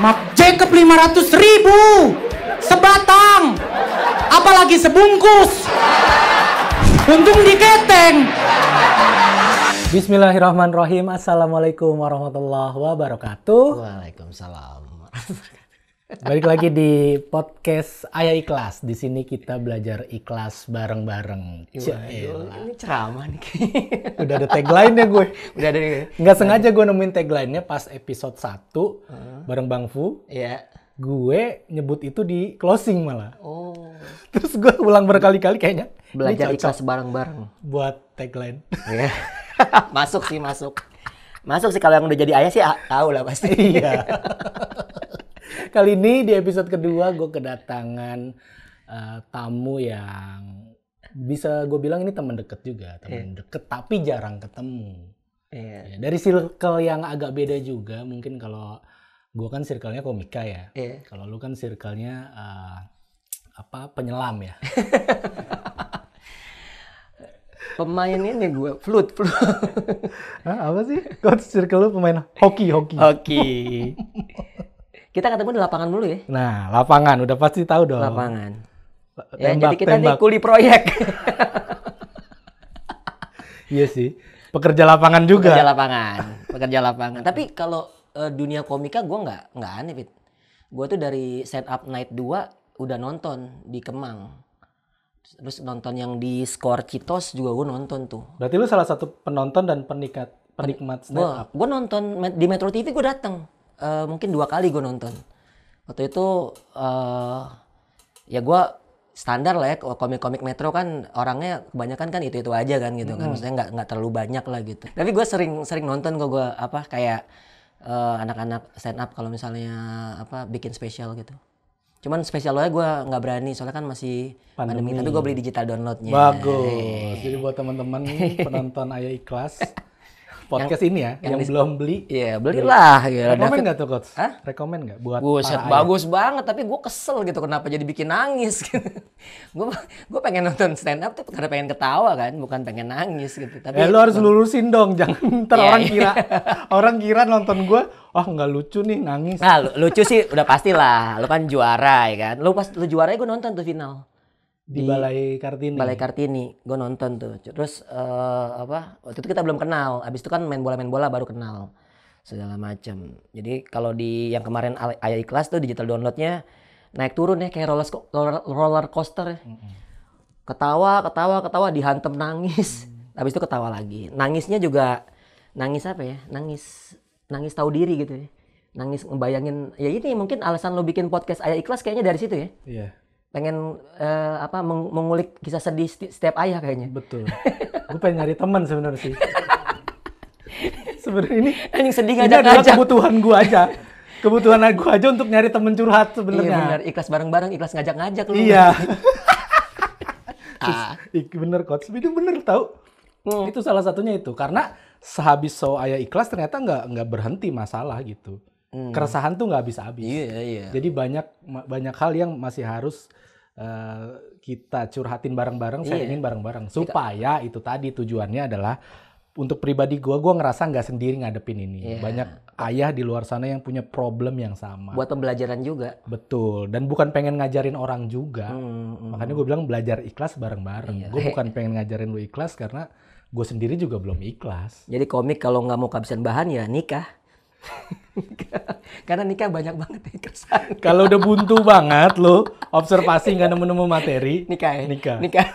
Mak Jacob 500 ribu. Sebatang. Apalagi sebungkus. Untung diketeng. Bismillahirrahmanirrahim. Assalamualaikum warahmatullahi wabarakatuh. Waalaikumsalam. Balik lagi di podcast Ayah Ikhlas. Di sini kita belajar ikhlas bareng-bareng. Ini ceramah nih. Udah ada tagline ya gue. Udah ada nih. Nggak sengaja gue nemuin tagline-nya pas episode 1 uh -huh. bareng Bang Fu. Iya. Yeah gue nyebut itu di closing malah. Oh. Terus gue ulang berkali-kali kayaknya. Belajar ikhlas bareng-bareng. Buat tagline. Iya. Yeah. masuk sih masuk. Masuk sih kalau yang udah jadi ayah sih ah, tahu lah pasti. Iya. Kali ini di episode kedua gue kedatangan uh, tamu yang bisa gue bilang ini teman deket juga, teman yeah. deket tapi jarang ketemu. Yeah. Ya, iya, dari circle yang agak beda juga, mungkin kalau gue kan circle-nya komika ya, yeah. kalau lu kan circle-nya uh, apa penyelam ya. pemain ini gue flute flute Hah, apa sih kau circle lu pemain hoki hoki hoki Kita ketemu di lapangan dulu ya. Nah, lapangan udah pasti tahu dong. Lapangan. Tembak, ya, jadi kita tembak. nih kuli proyek. iya sih. Pekerja lapangan juga. Pekerja lapangan. Pekerja lapangan. Tapi kalau uh, dunia komika gue nggak nggak aneh, Fit. Gue tuh dari set up night 2 udah nonton di Kemang terus nonton yang di skor Citos juga gue nonton tuh. Berarti lu salah satu penonton dan penikat penikmat stand up. Gue nonton di Metro TV gue datang uh, mungkin dua kali gue nonton waktu itu uh, ya gue standar lah ya komik-komik Metro kan orangnya kebanyakan kan itu itu aja kan gitu kan hmm. maksudnya nggak nggak terlalu banyak lah gitu tapi gue sering sering nonton kok gue apa kayak eh, anak-anak uh, stand up kalau misalnya apa bikin spesial gitu cuman spesial spesialnya gue nggak berani soalnya kan masih pandemi, pandemi tapi gue beli digital downloadnya bagus jadi buat teman-teman penonton ayah ikhlas podcast yang, ini ya, yang, yang belum beli. Iya, belilah. Ya, rekomend nggak tuh coach? Hah? rekomend nggak buat set bagus banget. Tapi gue kesel gitu kenapa jadi bikin nangis. Gitu. gue gue pengen nonton stand up tuh karena pengen ketawa kan, bukan pengen nangis gitu. Tapi ya, lu harus lurusin dong, jangan ntar iya, orang iya. kira orang kira nonton gue, oh, nggak lucu nih nangis. Nah, lucu sih udah pastilah. lo kan juara ya kan. Lu pas lu ya gue nonton tuh final di, di Balai Kartini. Balai Kartini, gue nonton tuh. Terus uh, apa? Waktu itu kita belum kenal. Abis itu kan main bola main bola baru kenal segala macam. Jadi kalau di yang kemarin ayah ikhlas tuh digital downloadnya naik turun ya kayak roller roller coaster. Ya. Ketawa, ketawa, ketawa dihantam nangis. Hmm. Abis itu ketawa lagi. Nangisnya juga nangis apa ya? Nangis nangis tahu diri gitu ya. Nangis ngebayangin ya ini mungkin alasan lo bikin podcast ayah ikhlas kayaknya dari situ ya. Iya pengen uh, apa meng mengulik kisah sedih setiap ayah kayaknya. Betul. gue pengen nyari teman sebenarnya sih. sebenarnya ini yang sedih ngajak ini adalah kebutuhan gue aja. Kebutuhan gue aja untuk nyari temen curhat sebenarnya. Iya benar, ikhlas bareng-bareng, ikhlas ngajak-ngajak lu. Iya. Terus, ah. bener coach, itu bener tau. Hmm. Itu salah satunya itu karena sehabis show ayah ikhlas ternyata nggak nggak berhenti masalah gitu. Hmm. Keresahan tuh nggak habis-habis. Iya, yeah, iya. Jadi banyak banyak hal yang masih harus Eh, kita curhatin bareng-bareng, yeah. saya iya. ingin bareng-bareng supaya itu tadi tujuannya adalah untuk pribadi gue, gue ngerasa nggak sendiri ngadepin ini. Yeah. Banyak ayah di luar sana yang punya problem yang sama. Buat pembelajaran juga. Betul. Dan bukan pengen ngajarin orang juga. Mm, hmm. Makanya gue bilang belajar ikhlas bareng-bareng. Yeah. Gue bukan pengen ngajarin lu ikhlas karena gue sendiri juga belum ikhlas. Jadi komik kalau nggak mau kehabisan bahan ya nikah. Karena nikah banyak banget yang keresahan. Kalau udah buntu banget lo, observasi nggak nemu-nemu materi. Nikah ya? Nikah. Nikah.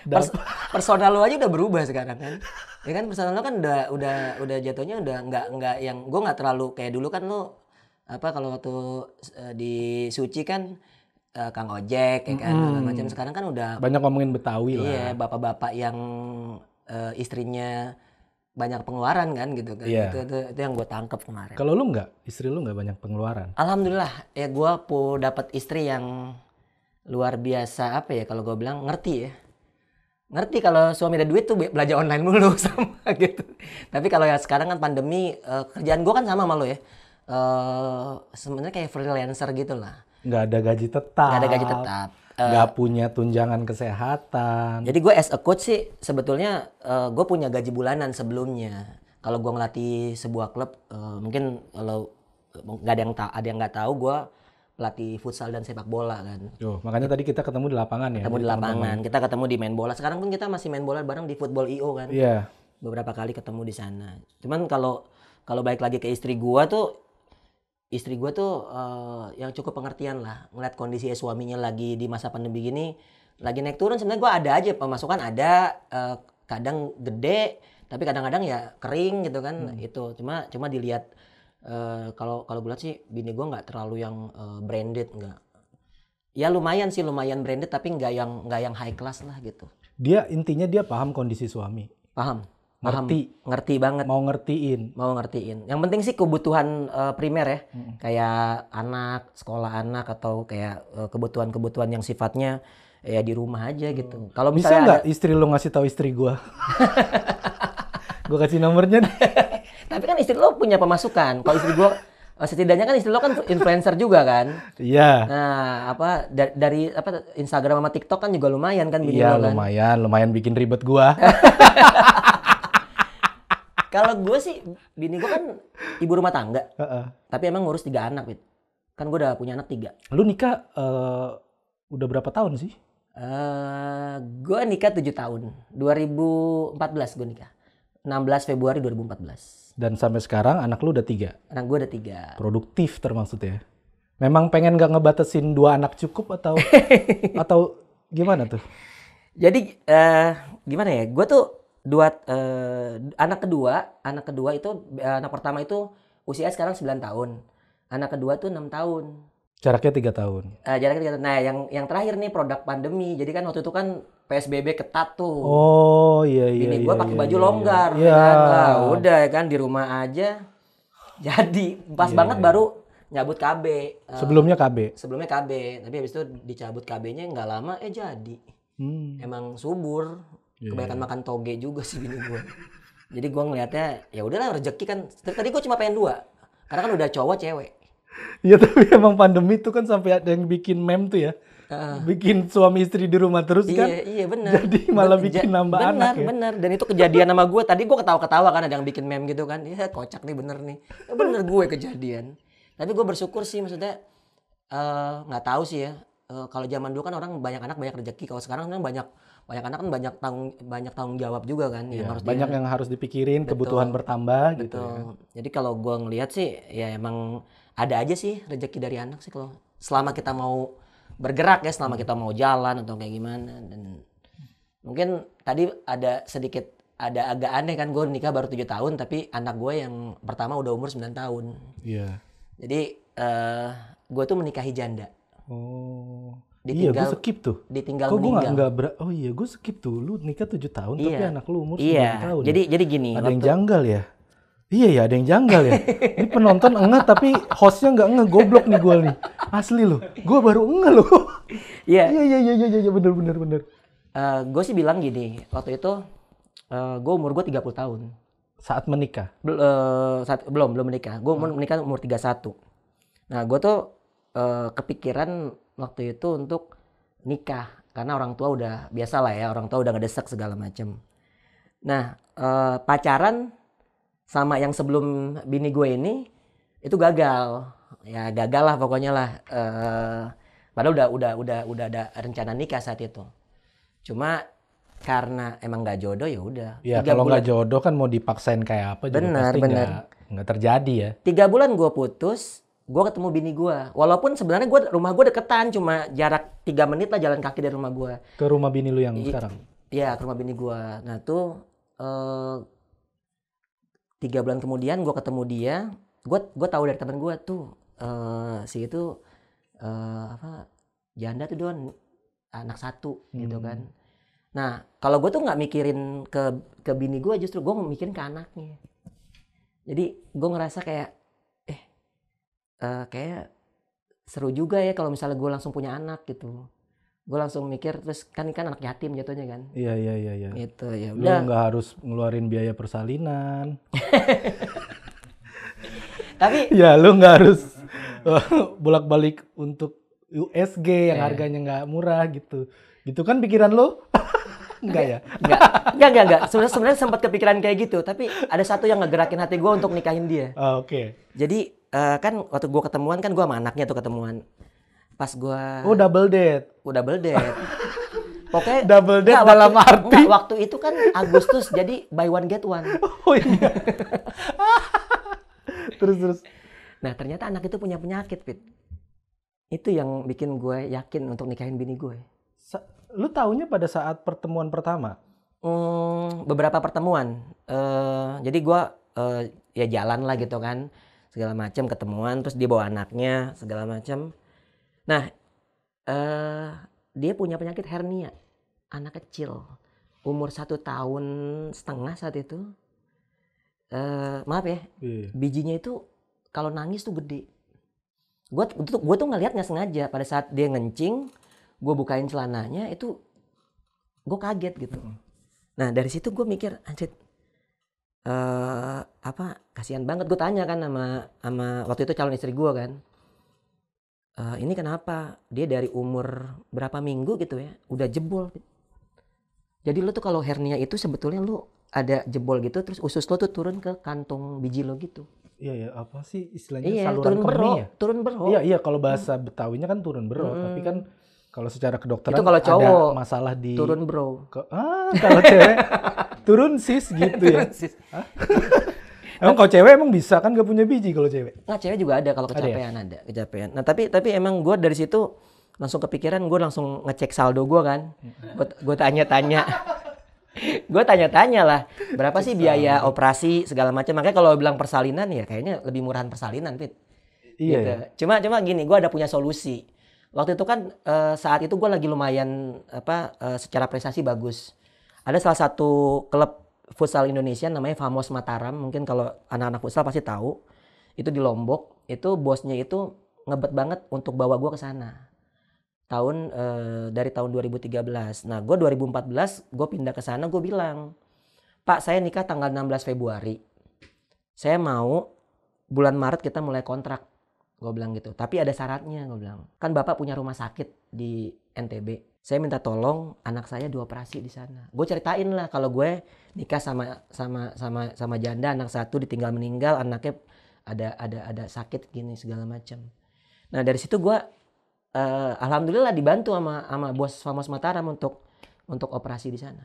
Pers personal lo aja udah berubah sekarang kan. Ya kan personal lo kan udah udah udah jatuhnya udah nggak nggak yang gue nggak terlalu kayak dulu kan lo apa kalau waktu uh, di suci kan uh, Kang Ojek ya kan hmm. macam sekarang kan udah banyak ngomongin Betawi iya, lah. Iya, bapak-bapak yang uh, istrinya banyak pengeluaran kan gitu kan yeah. itu, itu itu yang gue tangkep kemarin kalau lu nggak istri lu nggak banyak pengeluaran alhamdulillah ya gue pu dapat istri yang luar biasa apa ya kalau gue bilang ngerti ya ngerti kalau suami ada duit tuh belajar online mulu sama gitu tapi kalau ya sekarang kan pandemi uh, kerjaan gue kan sama sama lo ya uh, sebenarnya kayak freelancer gitu lah nggak ada gaji tetap nggak ada gaji tetap Eh, nggak uh, punya tunjangan kesehatan. Jadi gue as a coach sih sebetulnya uh, gue punya gaji bulanan sebelumnya. Kalau gue ngelatih sebuah klub, uh, mungkin kalau nggak ada yang tak ada yang nggak tahu gue pelatih futsal dan sepak bola kan. Oh, makanya tadi kita ketemu di lapangan ya. Ketemu di lapangan, teman -teman. kita ketemu di main bola. Sekarang pun kita masih main bola bareng di football io kan. Iya. Yeah. Beberapa kali ketemu di sana. Cuman kalau kalau balik lagi ke istri gue tuh istri gue tuh uh, yang cukup pengertian lah ngeliat kondisi suaminya lagi di masa pandemi gini lagi naik turun sebenarnya gue ada aja pemasukan ada uh, kadang gede tapi kadang-kadang ya kering gitu kan hmm. itu cuma cuma dilihat eh, kalau uh, kalau bulat lihat sih bini gue nggak terlalu yang uh, branded nggak ya lumayan sih lumayan branded tapi nggak yang nggak yang high class lah gitu dia intinya dia paham kondisi suami paham ngerti ngerti banget mau ngertiin mau ngertiin yang penting sih kebutuhan uh, primer ya hmm. kayak anak sekolah anak atau kayak eh, kebutuhan-kebutuhan yang sifatnya ya di rumah aja gitu mm. kalau bisa nggak ada... istri lo ngasih tahu istri gua gua kasih nomornya tapi kan istri lo punya pemasukan kalau istri gua eh, setidaknya kan istri lo kan influencer juga kan iya yeah. nah apa dari, dari apa Instagram sama TikTok kan juga lumayan kan iya yeah, lumayan kan lumayan lumayan bikin ribet gua Kalau gue sih, bini gue kan ibu rumah tangga. Uh -uh. Tapi emang ngurus tiga anak, Wit. Kan gue udah punya anak tiga. Lu nikah uh, udah berapa tahun sih? Uh, eh, gue nikah tujuh tahun. 2014 gue nikah. 16 Februari 2014. Dan sampai sekarang anak lu udah tiga? Anak gue udah tiga. Produktif termasuk ya? Memang pengen gak ngebatasin dua anak cukup atau atau gimana tuh? Jadi uh, gimana ya? Gue tuh dua eh, anak kedua anak kedua itu eh, anak pertama itu usia sekarang 9 tahun anak kedua tuh enam tahun jaraknya tiga tahun uh, jaraknya tiga tahun nah yang yang terakhir nih produk pandemi jadi kan waktu itu kan psbb ketat tuh oh iya iya ini iya, gue pakai iya, baju iya, iya, longgar iya. kan nah, udah kan di rumah aja jadi pas iya, banget iya. baru nyabut KB eh, sebelumnya KB sebelumnya KB tapi habis itu dicabut KB-nya nggak lama eh jadi hmm. emang subur yeah. kebanyakan makan toge juga sih bini gue jadi gue ngelihatnya ya udahlah rezeki kan tadi gue cuma pengen dua karena kan udah cowok cewek ya tapi emang pandemi tuh kan sampai ada yang bikin meme tuh ya Uh, bikin suami istri di rumah terus iya, kan iya benar jadi malah bikin ja, nambah bener, anak ya bener dan itu kejadian sama gue tadi gue ketawa-ketawa kan ada yang bikin meme gitu kan ya kocak nih bener nih ya bener gue kejadian tapi gue bersyukur sih maksudnya eh, nggak uh, tahu sih ya Eh, kalau zaman dulu kan orang banyak anak banyak rezeki kalau sekarang kan banyak banyak anak kan banyak tanggung banyak tanggung jawab juga kan yeah, yang harus banyak di, yang harus dipikirin betul, kebutuhan bertambah gitu betul. gitu ya. jadi kalau gua ngelihat sih ya emang ada aja sih rezeki dari anak sih kalau selama kita mau bergerak ya selama kita mau jalan atau kayak gimana dan mungkin tadi ada sedikit ada agak aneh kan gue nikah baru tujuh tahun tapi anak gue yang pertama udah umur 9 tahun. Iya. Yeah. Jadi uh, eh, gue tuh menikahi janda. Oh. Ditinggal, iya, gue skip tuh. Ditinggal Kok gue nggak ber... Oh iya, gue skip tuh. Lu nikah 7 tahun, iya. tapi anak lu umur iya. tahun. Ya? Jadi, ya? jadi gini. Ada waktu... yang janggal ya? Iya ya, ada yang janggal ya. Ini penonton enggak, tapi hostnya enggak ngegoblok goblok nih gue nih. Asli loh, gue baru enggak loh. Iya. Iya, iya, iya, iya, iya, bener, bener, bener. Uh, eh, gue sih bilang gini, waktu itu uh, eh, gue umur gue 30 tahun. Saat menikah? Bel, uh, saat, belum, belum menikah. Gue hmm. menikah umur 31. Nah, gue tuh uh, kepikiran waktu itu untuk nikah karena orang tua udah biasa lah ya orang tua udah ngedesek segala macem. Nah uh, pacaran sama yang sebelum bini gue ini itu gagal ya gagal lah pokoknya lah uh, padahal udah udah udah udah ada rencana nikah saat itu cuma karena emang nggak jodoh ya udah. Iya kalau nggak jodoh kan mau dipaksain kayak apa juga bener, pasti bener. Gak, terjadi ya. Tiga bulan gue putus, gue ketemu bini gue. Walaupun sebenarnya gue rumah gue deketan, cuma jarak tiga menit lah jalan kaki dari rumah gue. Ke rumah bini lu yang I, sekarang? Iya, ke rumah bini gue. Nah tuh eh, tiga bulan kemudian gue ketemu dia. Gue gue tahu dari teman gue tuh uh, si itu uh, apa janda tuh don anak satu gitu hmm. gitu kan. Nah kalau gue tuh nggak mikirin ke ke bini gue, justru gue mikirin ke anaknya. Jadi gue ngerasa kayak uh, kayak seru juga ya kalau misalnya gue langsung punya anak gitu gue langsung mikir terus kan kan anak yatim jatuhnya kan iya iya iya iya gitu ya lu nggak harus ngeluarin biaya persalinan tapi ya lu nggak harus bolak balik untuk USG yang eh. harganya nggak murah gitu gitu kan pikiran lo Enggak ya? Enggak, enggak, enggak. Sebenarnya sempat kepikiran kayak gitu, tapi ada satu yang ngegerakin hati gue untuk nikahin dia. Oh, Oke. Okay. Jadi uh, kan waktu gue ketemuan kan gue sama anaknya tuh ketemuan pas gue oh double date oh double date pokoknya double date enggak, dalam waktu, arti enggak, waktu itu kan Agustus jadi buy one get one oh iya terus terus nah ternyata anak itu punya penyakit fit, itu yang bikin gue yakin untuk nikahin bini gue Sa lu taunya pada saat pertemuan pertama hmm, beberapa pertemuan uh, jadi gue uh, ya jalan lah gitu kan segala macam ketemuan terus dia bawa anaknya segala macam nah eh, dia punya penyakit hernia anak kecil umur satu tahun setengah saat itu eh, maaf ya yeah. bijinya itu kalau nangis tuh gede gue tuh gue tuh ngeliat sengaja pada saat dia ngencing gue bukain celananya itu gue kaget gitu nah dari situ gue mikir anjir uh, apa kasihan banget gue tanya kan sama sama waktu itu calon istri gue kan uh, ini kenapa dia dari umur berapa minggu gitu ya udah jebol jadi lo tuh kalau hernia itu sebetulnya lo ada jebol gitu terus usus lo tuh turun ke kantung biji lo gitu iya ya apa sih istilahnya iya, saluran turun berok ya? turun berok iya iya kalau hmm. bahasa hmm. betawinya kan turun berok hmm. tapi kan kalau secara kedokteran itu kalau cowok ada masalah di turun bro. Ke, ah, kalau cewek turun sis gitu ya. sis. emang kalau cewek emang bisa kan gak punya biji kalau cewek. Nah cewek juga ada kalau kecapean ada, ya? ada kecapean. Nah tapi tapi emang gue dari situ langsung kepikiran gue langsung ngecek saldo gue kan. Gue tanya-tanya. gue tanya-tanya lah berapa sih biaya operasi segala macam makanya kalau bilang persalinan ya kayaknya lebih murahan persalinan pit iya, gitu. iya. cuma cuma gini gue ada punya solusi waktu itu kan uh, saat itu gue lagi lumayan apa uh, secara prestasi bagus ada salah satu klub futsal Indonesia namanya Famos Mataram mungkin kalau anak-anak futsal pasti tahu itu di Lombok itu bosnya itu ngebet banget untuk bawa gue ke sana tahun uh, dari tahun 2013. Nah, gue 2014 gue pindah ke sana, gue bilang, Pak saya nikah tanggal 16 Februari, saya mau bulan Maret kita mulai kontrak. Gue bilang gitu. Tapi ada syaratnya, gue bilang. Kan bapak punya rumah sakit di NTB. Saya minta tolong anak saya dioperasi di sana. Gue ceritain lah kalau gue nikah sama sama sama sama janda, anak satu ditinggal meninggal, anaknya ada ada ada sakit gini segala macam. Nah dari situ gue uh, alhamdulillah dibantu sama sama bos Famos Mataram untuk untuk operasi di sana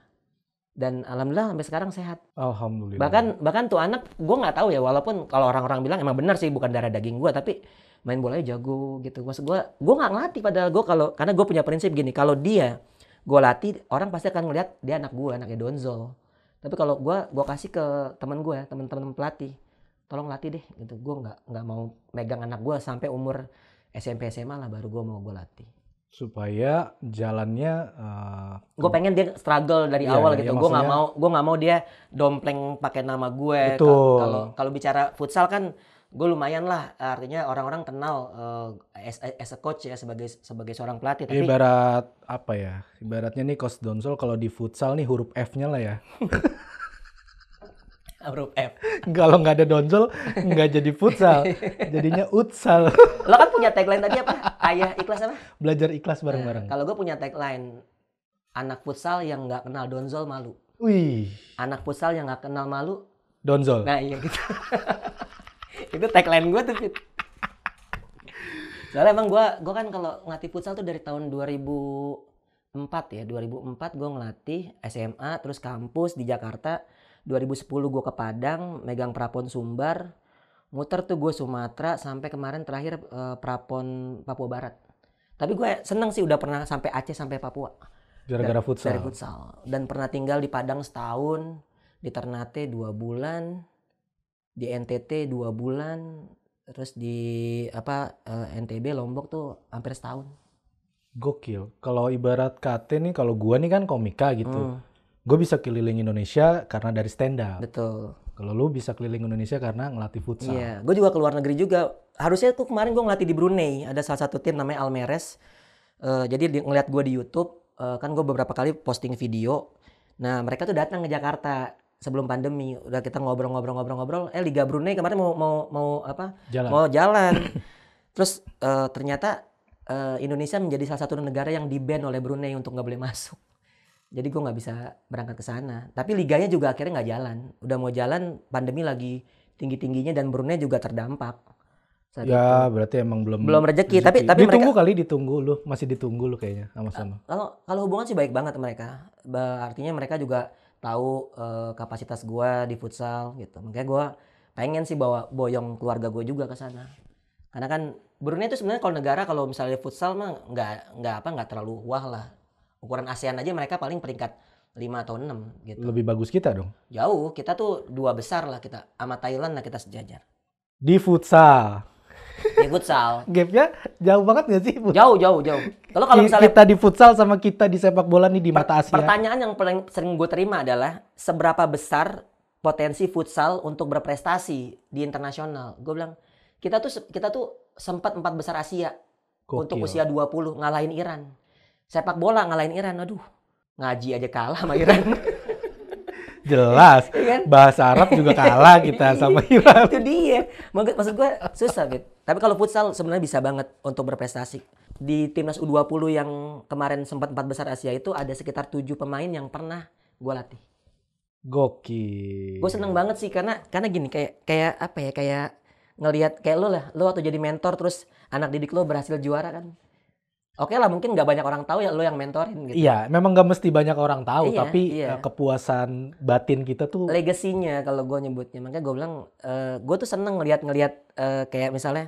dan alhamdulillah sampai sekarang sehat. Alhamdulillah. Bahkan bahkan tuh anak gue nggak tahu ya walaupun kalau orang-orang bilang emang benar sih bukan darah daging gue tapi main bolanya jago gitu. Mas gue gue nggak ngelatih padahal gue kalau karena gue punya prinsip gini kalau dia gue latih orang pasti akan ngeliat dia anak gue anaknya Donzo. Tapi kalau gue gue kasih ke teman gue ya, teman-teman pelatih tolong latih deh gitu. Gue nggak nggak mau megang anak gue sampai umur SMP SMA lah baru gue mau gue latih supaya jalannya uh, eh, gue pengen dia struggle dari iya, awal gitu iya, gue nggak mau gue nggak mau dia dompleng pakai nama gue kalau kalau bicara futsal kan gue lumayan lah artinya orang-orang kenal uh, as, as a coach ya sebagai sebagai seorang pelatih tapi ibarat apa ya ibaratnya nih coach Donsol kalau di futsal nih huruf F-nya lah ya huruf F. Kalau nggak ada donjol, nggak jadi futsal. Jadinya utsal. Lo kan punya tagline tadi apa? Ayah ikhlas apa? Belajar ikhlas bareng-bareng. Nah, kalau gue punya tagline, anak futsal yang nggak kenal donjol malu. Wih. Anak futsal yang nggak kenal malu. Donjol. Nah iya gitu. Itu tagline gue tuh, Fit. Soalnya emang gue gua kan kalau ngati futsal tuh dari tahun empat ya. 2004 gue ngelatih SMA, terus kampus di Jakarta 2010 gue ke Padang megang prapon Sumbar muter tuh gue Sumatera sampai kemarin terakhir e, prapon Papua Barat tapi gue seneng sih udah pernah sampai Aceh sampai Papua gara-gara futsal dari futsal dan pernah tinggal di Padang setahun di Ternate dua bulan di NTT dua bulan terus di apa e, eh, NTB Lombok tuh hampir setahun gokil kalau ibarat KT nih kalau gue nih kan komika gitu hmm gue bisa keliling Indonesia karena dari stand up. Betul. Kalau lu bisa keliling Indonesia karena ngelatih futsal. Iya, yeah. gue juga ke luar negeri juga. Harusnya tuh kemarin gue ngelatih di Brunei. Ada salah satu tim namanya Almeres. Uh, jadi di, ngeliat gue di YouTube, uh, kan gue beberapa kali posting video. Nah mereka tuh datang ke Jakarta sebelum pandemi. Udah kita ngobrol-ngobrol-ngobrol-ngobrol. Eh Liga Brunei kemarin mau mau mau apa? Jalan. Mau jalan. Terus uh, ternyata uh, Indonesia menjadi salah satu negara yang di oleh Brunei untuk nggak boleh masuk jadi gue nggak bisa berangkat ke sana tapi liganya juga akhirnya nggak jalan udah mau jalan pandemi lagi tinggi tingginya dan Brunei juga terdampak saat ya itu. berarti emang belum belum rezeki, rezeki. tapi tapi ditunggu mereka, kali ditunggu lu masih ditunggu lu kayaknya sama-sama kalau kalau hubungan sih baik banget mereka artinya mereka juga tahu uh, kapasitas gue di futsal gitu makanya gue pengen sih bawa boyong keluarga gue juga ke sana karena kan Brunei itu sebenarnya kalau negara kalau misalnya futsal mah nggak nggak apa nggak terlalu wah lah ukuran ASEAN aja mereka paling peringkat 5 atau 6 gitu. Lebih bagus kita dong. Jauh, kita tuh dua besar lah kita sama Thailand lah kita sejajar. Di futsal. Di futsal. Gapnya jauh banget gak sih? Jauh, jauh, jauh. Kalau kalau misalnya kita di futsal sama kita di sepak bola nih di mata Asia. Pertanyaan yang paling sering gue terima adalah seberapa besar potensi futsal untuk berprestasi di internasional. Gue bilang, kita tuh kita tuh sempat empat besar Asia Gokil. untuk usia 20 ngalahin Iran sepak bola ngalahin Iran. Aduh, ngaji aja kalah sama Iran. Jelas. Iya kan? Bahasa Arab juga kalah kita sama iya, Iran. Itu dia. Maksud gue susah, gitu. Tapi kalau futsal sebenarnya bisa banget untuk berprestasi. Di timnas U20 yang kemarin sempat empat besar Asia itu ada sekitar tujuh pemain yang pernah gue latih. Goki. Gue seneng banget sih karena karena gini kayak kayak apa ya kayak ngelihat kayak lo lah, lo atau jadi mentor terus anak didik lo berhasil juara kan Oke okay lah mungkin nggak banyak orang tahu ya lo yang mentorin gitu. Iya, memang nggak mesti banyak orang tahu, iya, tapi iya. Eh, kepuasan batin kita tuh legasinya kalau gue nyebutnya. Makanya gue bilang uh, eh, gue tuh seneng ngeliat-ngeliat uh, kayak misalnya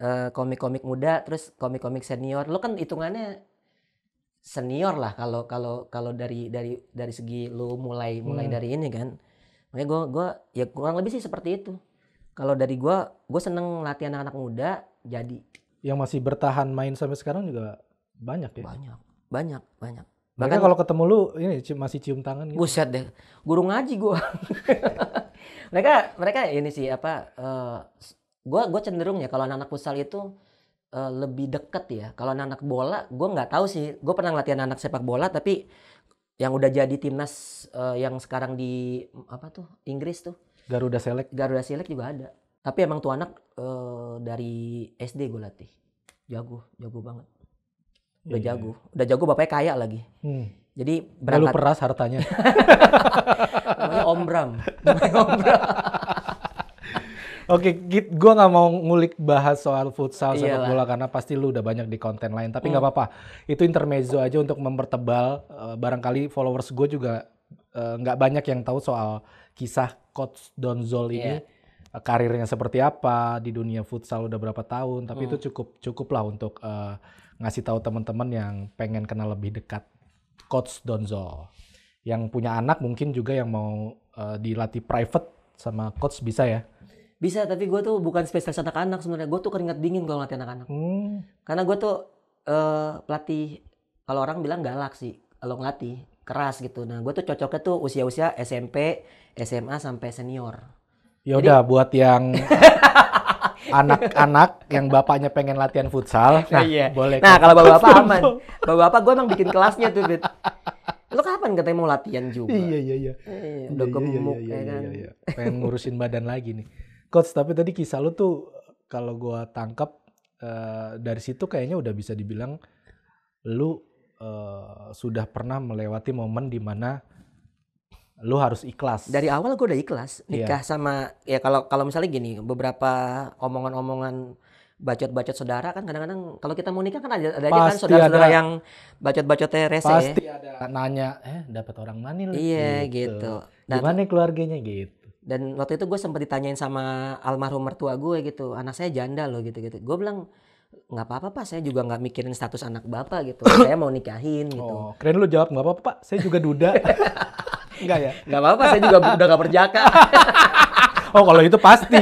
uh, komik-komik muda terus komik-komik senior. Lo kan hitungannya senior lah kalau kalau kalau dari dari dari segi lo mulai mulai hmm. dari ini kan. Makanya gue gue ya kurang lebih sih seperti itu. Kalau dari gue, gue seneng latihan anak-anak muda jadi yang masih bertahan main sampai sekarang juga banyak ya. Banyak, banyak, banyak. Bahkan kalau ketemu lu ini masih cium tangan gitu. Buset deh. Guru ngaji gua. mereka mereka ini sih apa uh, eh, gue gua cenderung ya kalau anak-anak futsal itu uh, lebih deket ya. Kalau anak-anak bola gue nggak tahu sih. Gue pernah latihan anak sepak bola tapi yang udah jadi timnas uh, yang sekarang di apa tuh Inggris tuh. Garuda Select. Garuda Select juga ada. Tapi emang tuh anak uh, dari SD gue latih. Jago, jago banget. Udah yeah. jago, iya. udah jago bapaknya kaya lagi. Hmm. Jadi berangkat. Lalu peras hartanya. Namanya Om Bram. Namanya Om Bram. Oke, okay, gue nggak mau ngulik bahas soal futsal sepak bola karena pasti lu udah banyak di konten lain. Tapi nggak hmm. apa-apa, itu intermezzo aja untuk mempertebal. Uh, barangkali followers gue juga eh, nggak uh, banyak yang tahu soal kisah Coach Donzol ini. Yeah karirnya seperti apa di dunia futsal udah berapa tahun tapi hmm. itu cukup cukup lah untuk uh, ngasih tahu teman-teman yang pengen kenal lebih dekat coach Donzo yang punya anak mungkin juga yang mau uh, dilatih private sama coach bisa ya bisa tapi gue tuh bukan spesialis anak-anak sebenarnya gue tuh keringat dingin kalau ngelatih anak-anak hmm. karena gue tuh uh, pelatih kalau orang bilang galak sih kalau ngelatih keras gitu nah gue tuh cocoknya tuh usia-usia SMP SMA sampai senior Ya udah buat yang anak-anak yang bapaknya pengen latihan futsal, nah, nah iya. boleh. Nah, kalau bapak-bapak aman. Bapak-bapak gue emang bikin kelasnya tuh, Bit. Lo kapan katanya mau latihan juga? Iya, iya, iya. iya, iya udah iya, iya, gemuk iya, iya, iya, kan. Iya, iya. Pengen ngurusin badan lagi nih. Coach, tapi tadi kisah lu tuh kalau gue tangkap uh, eh, dari situ kayaknya udah bisa dibilang lu uh, sudah pernah melewati momen di mana lu harus ikhlas dari awal gue udah ikhlas iya. nikah yeah. sama ya kalau kalau misalnya gini beberapa omongan-omongan bacot-bacot saudara kan kadang-kadang kalau kita mau nikah kan ada, ada aja kan saudara-saudara yang bacot-bacotnya rese pasti ada nanya eh dapat orang mana lu iya gitu, gitu. Nah, gimana keluarganya gitu dan waktu itu gue sempat ditanyain sama almarhum mertua gue gitu anak saya janda loh gitu gitu gue bilang nggak apa-apa pak saya juga nggak mikirin status anak bapak gitu saya mau nikahin gitu oh, keren lu jawab nggak apa-apa pak saya juga duda Enggak ya? Enggak apa-apa, saya juga udah gak perjaka. oh, kalau itu pasti.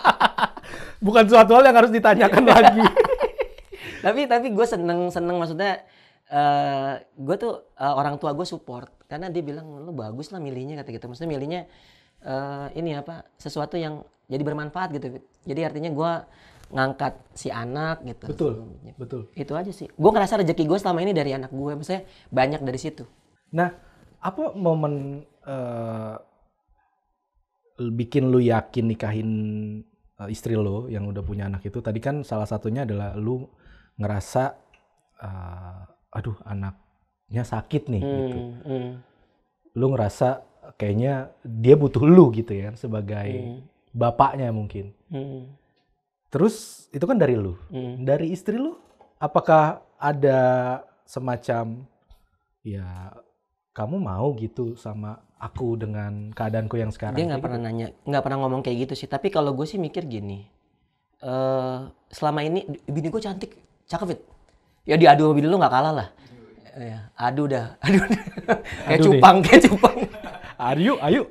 Bukan suatu hal yang harus ditanyakan lagi. tapi tapi gue seneng seneng maksudnya uh, gue tuh uh, orang tua gue support karena dia bilang lu bagus lah milihnya kata gitu maksudnya milihnya uh, ini apa sesuatu yang jadi bermanfaat gitu jadi artinya gue ngangkat si anak gitu. Betul, iya. betul. Itu aja sih. Gue ngerasa rezeki gue selama ini dari anak gue, maksudnya banyak dari situ. Nah, apa momen uh, bikin lu yakin nikahin uh, istri lo yang udah punya anak itu tadi kan salah satunya adalah lu ngerasa uh, aduh anaknya sakit nih hmm, gitu hmm. lu ngerasa kayaknya dia butuh lu gitu ya sebagai hmm. bapaknya mungkin hmm. terus itu kan dari lu hmm. dari istri lu apakah ada semacam ya kamu mau gitu sama aku dengan keadaanku yang sekarang dia nggak pernah gitu. nanya nggak pernah ngomong kayak gitu sih tapi kalau gue sih mikir gini uh, selama ini bini gue cantik cakep fit ya diadu sama bini lu nggak kalah lah ya aduh dah aduh kayak cupang kayak cupang Ayu, ayu.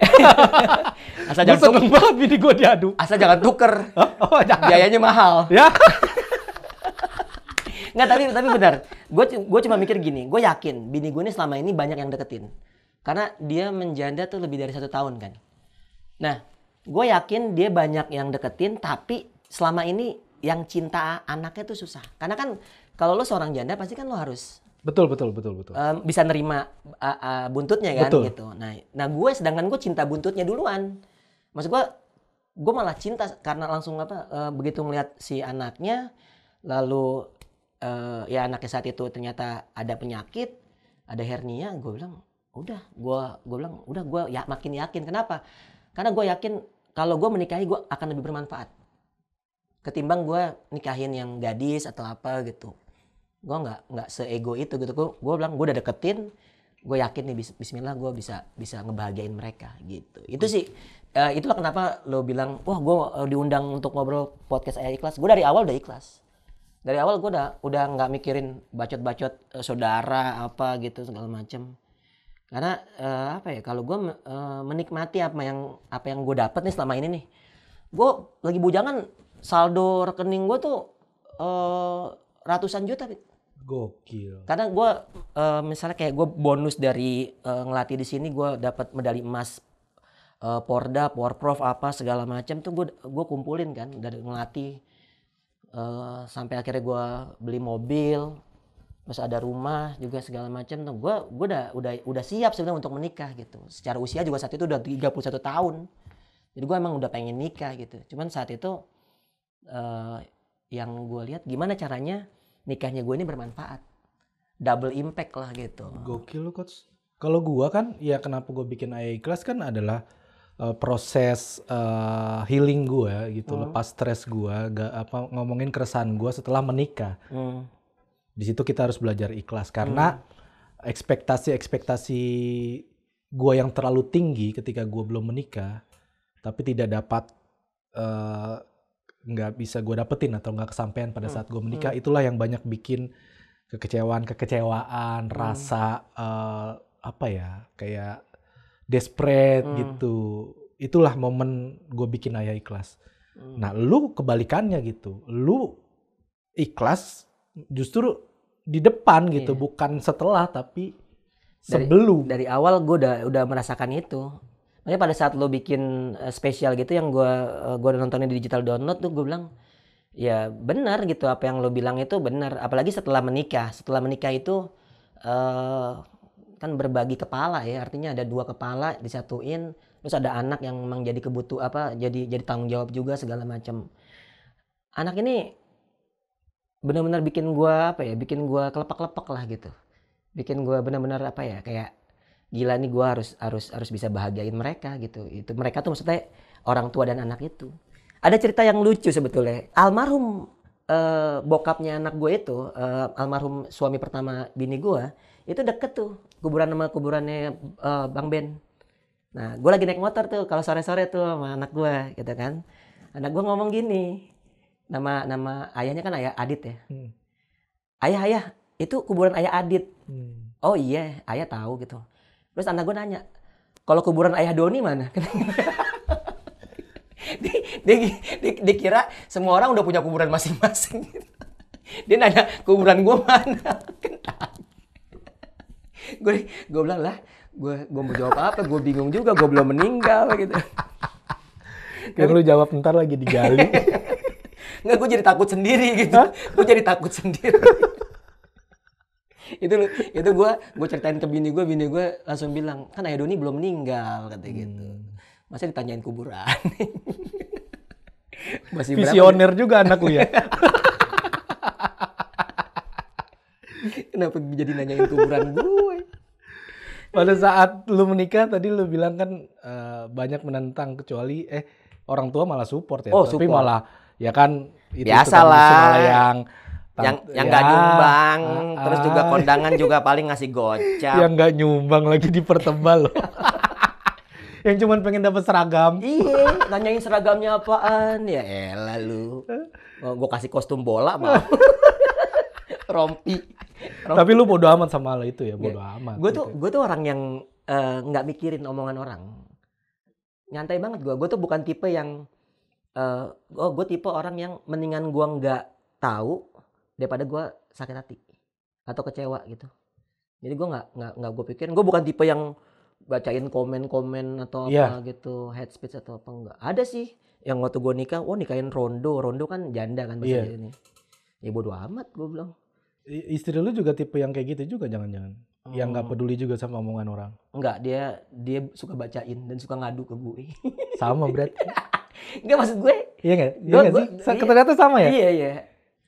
asal jangan tuker. banget bini gue diadu. Asal jangan tuker. Oh, jangan. Biayanya mahal. Ya. Nggak, tapi tapi benar gue cuma mikir gini gue yakin bini gue ini selama ini banyak yang deketin karena dia menjanda tuh lebih dari satu tahun kan nah gue yakin dia banyak yang deketin tapi selama ini yang cinta anaknya tuh susah karena kan kalau lo seorang janda pasti kan lo harus betul betul betul betul um, bisa nerima uh, uh, buntutnya kan betul. gitu nah nah gue sedangkan gue cinta buntutnya duluan maksud gue gue malah cinta karena langsung apa uh, begitu ngeliat si anaknya lalu uh, ya anaknya saat itu ternyata ada penyakit, ada hernia, gue bilang udah, gue gue bilang udah gue ya makin yakin. Kenapa? Karena gue yakin kalau gue menikahi gue akan lebih bermanfaat ketimbang gue nikahin yang gadis atau apa gitu. Gue nggak nggak seego itu gitu. Gue bilang gue udah deketin, gue yakin nih Bismillah gue bisa bisa ngebahagiain mereka gitu. Itu sih uh, itulah kenapa lo bilang wah gue eh, diundang untuk ngobrol podcast ayah ikhlas. Gue dari awal udah ikhlas dari awal gue udah udah nggak mikirin bacot-bacot eh, saudara apa gitu segala macem karena uh, apa ya kalau gue uh, eh, menikmati apa yang apa yang gue dapat nih selama ini nih gue lagi bujangan saldo rekening gue tuh uh, ratusan juta gokil karena gue uh, misalnya kayak gue bonus dari uh, ngelatih di sini gue dapat medali emas uh, Porda, Porprov apa segala macam tuh gue gue kumpulin kan dari ngelatih uh, sampai akhirnya gue beli mobil terus ada rumah juga segala macam tuh nah, gue gue udah udah udah siap sebenarnya untuk menikah gitu secara usia juga saat itu udah 31 tahun jadi gue emang udah pengen nikah gitu cuman saat itu uh, yang gue lihat gimana caranya nikahnya gue ini bermanfaat double impact lah gitu gokil lo coach kalau gue kan ya kenapa gue bikin AI kelas kan adalah Eh, proses uh, healing gue gitu, hmm. lepas stres gue, gak apa ngomongin keresahan gue setelah menikah. Hmm. Di situ kita harus belajar ikhlas karena hmm. ekspektasi-ekspektasi gue yang terlalu tinggi ketika gue belum menikah, tapi tidak dapat uh, nggak bisa gue dapetin atau nggak kesampaian pada hmm. saat gue hmm. menikah hmm. itulah yang banyak bikin kekecewaan kekecewaan hmm. rasa uh, apa ya kayak desperate hmm. gitu. Itulah momen gue bikin ayah ikhlas. Hmm. Nah, lu kebalikannya gitu. Lu ikhlas justru di depan gitu, iya. bukan setelah tapi sebelum. Dari awal gue udah udah merasakan itu. Makanya pada saat lo bikin uh, spesial gitu yang gue uh, gua eh, nontonnya di digital download tuh gue bilang ya benar gitu apa yang lo bilang itu benar. Apalagi setelah menikah. Setelah menikah itu uh, kan berbagi kepala ya artinya ada dua kepala disatuin terus ada anak yang memang jadi kebutuh apa jadi jadi tanggung jawab juga segala macam anak ini benar-benar bikin gue apa ya bikin gue kelepak-kelepak lah gitu bikin gue benar-benar apa ya kayak gila nih gue harus harus harus bisa bahagiain mereka gitu itu mereka tuh maksudnya orang tua dan anak itu ada cerita yang lucu sebetulnya almarhum eh, bokapnya anak gue itu eh, almarhum suami pertama bini gue itu deket tuh kuburan sama kuburannya uh, Bang Ben. Nah, gue lagi naik motor tuh kalau sore-sore tuh sama anak gue gitu kan. Anak gue ngomong gini, nama nama ayahnya kan ayah Adit ya. Hmm. Ayah ayah, itu kuburan ayah Adit. Hmm. Oh iya, ayah tahu gitu. Terus anak gue nanya, kalau kuburan ayah Doni mana? dia, dia, dia kira semua orang udah punya kuburan masing-masing. Dia nanya kuburan gue mana? gue gue bilang lah gue gue mau jawab apa gue bingung juga gue belum meninggal gitu Kayak lu jawab ntar lagi digali. Nggak, gue jadi takut sendiri gitu. Gue jadi takut sendiri. itu itu gue gue ceritain ke bini gue, bini gue langsung bilang, kan Ayah Doni belum meninggal, katanya gitu. hmm. gitu. Masa ditanyain kuburan? Masih Visioner berapa? juga anak lu ya. Kenapa jadi nanyain kuburan gue? pada saat lu menikah tadi lu bilang kan uh, banyak menentang kecuali eh orang tua malah support ya. Oh, Tapi support. malah ya kan itu biasalah yang yang yang nggak ya, nyumbang, ah, ah, terus juga kondangan juga paling ngasih gocap. Yang nggak nyumbang lagi dipertebal loh. yang cuman pengen dapat seragam. Iya, nanyain seragamnya apaan? Ya elah lu. Eh. Gua kasih kostum bola mah. rompi. rompi. Tapi lu bodo amat sama hal itu ya, bodo yeah. amat. Gue tuh gue tuh orang yang eh, nggak uh, mikirin omongan orang. Nyantai banget gue. Gue tuh bukan tipe yang uh, oh gue tipe orang yang mendingan gue nggak tahu daripada gue sakit hati atau kecewa gitu. Jadi gue nggak nggak nggak gue pikirin. Gue bukan tipe yang bacain komen-komen atau iya. apa gitu, head speech atau apa enggak. Ada sih yang waktu gue nikah, oh nikahin rondo, rondo kan janda kan bahasa yeah. ini. Ya bodo amat gue bilang istri lu juga tipe yang kayak gitu juga jangan-jangan oh. yang nggak oh. peduli juga sama omongan orang Enggak, dia dia suka bacain dan suka ngadu ke gue sama berarti Enggak maksud gue iya nggak iya gak sih gua, ternyata sama ya iya iya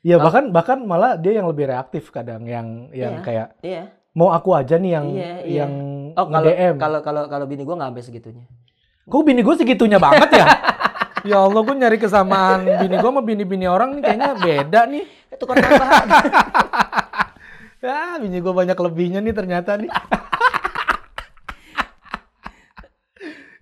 Iya bahkan bahkan malah dia yang lebih reaktif kadang yang yang iya, kayak iya. mau aku aja nih yang iya, iya. yang oh, kalau, kalau kalau kalau bini gue nggak sampai segitunya. Kok bini gue segitunya banget ya? ya Allah gue nyari kesamaan bini gue sama bini-bini orang nih kayaknya beda nih. Tukar tambah. ya, ah, bini gue banyak lebihnya nih ternyata nih.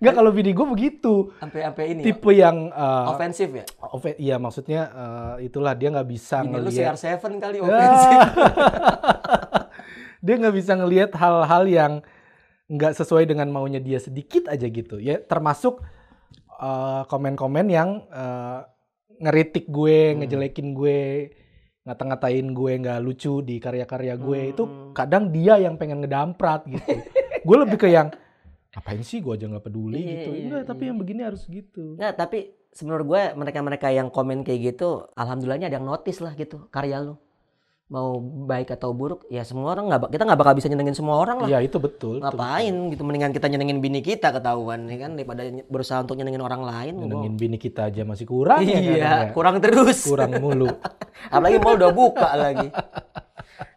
Enggak kalau bini gue begitu. Sampai sampai ini. Ya? Tipe yang uh, eh, ofensif ya. Ofen iya maksudnya uh, itulah dia nggak bisa bini ngeliat. Bini lu CR7 kali ah. ofensif. dia nggak bisa ngelihat hal-hal yang nggak sesuai dengan maunya dia sedikit aja gitu. Ya termasuk Eh, komen-komen uh, yang uh, ngeritik gue, hmm. ngejelekin gue, ngata-ngatain gue nggak lucu di karya-karya gue hmm. itu kadang dia yang pengen ngedamprat gitu. gue lebih ke yang ngapain sih gue aja nggak peduli iya, gitu. Iya, Enggak, iya, tapi iya. yang begini harus gitu. Nah, tapi sebenarnya gue mereka-mereka yang komen kayak gitu alhamdulillahnya ada yang notice lah gitu karya lu mau baik atau buruk ya semua orang nggak kita nggak bakal bisa nyenengin semua orang lah. Iya itu betul. Ngapain betul. gitu mendingan kita nyenengin bini kita ketahuan ya kan daripada berusaha untuk nyenengin orang lain. Nyenengin bini kita aja masih kurang iya, ya. Iya ya. kurang terus. Kurang mulu. Apalagi mau udah buka lagi.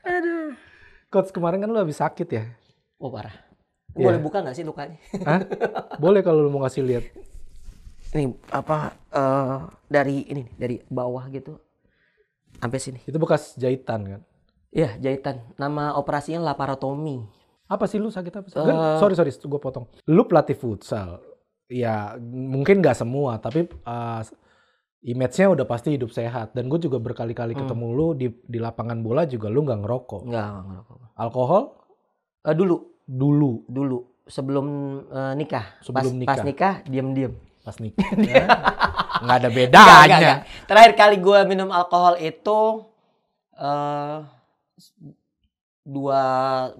Aduh. Coach kemarin kan lu habis sakit ya? Oh parah. Yeah. Boleh buka nggak sih lukanya? Hah? Boleh kalau lu mau kasih lihat. Ini apa uh, dari ini dari bawah gitu sampai sini. Itu bekas jahitan kan? Iya, jahitan. Nama operasinya laparotomi. Apa sih lu sakit apa? Sih? Uh, kan, sorry, sorry, gue potong. Lu pelatih futsal. Ya, mungkin gak semua, tapi uh, image-nya udah pasti hidup sehat. Dan gue juga berkali-kali hmm. ketemu lu di, di lapangan bola juga lu gak ngerokok. Nggak, ngerokok. Alkohol? Uh, dulu. Dulu? Dulu. Sebelum uh, nikah. Sebelum pas, nikah? Pas nikah, diam-diam pas nikah. ya. nggak ada bedanya. Gak, gak, gak. Terakhir kali gue minum alkohol itu uh, dua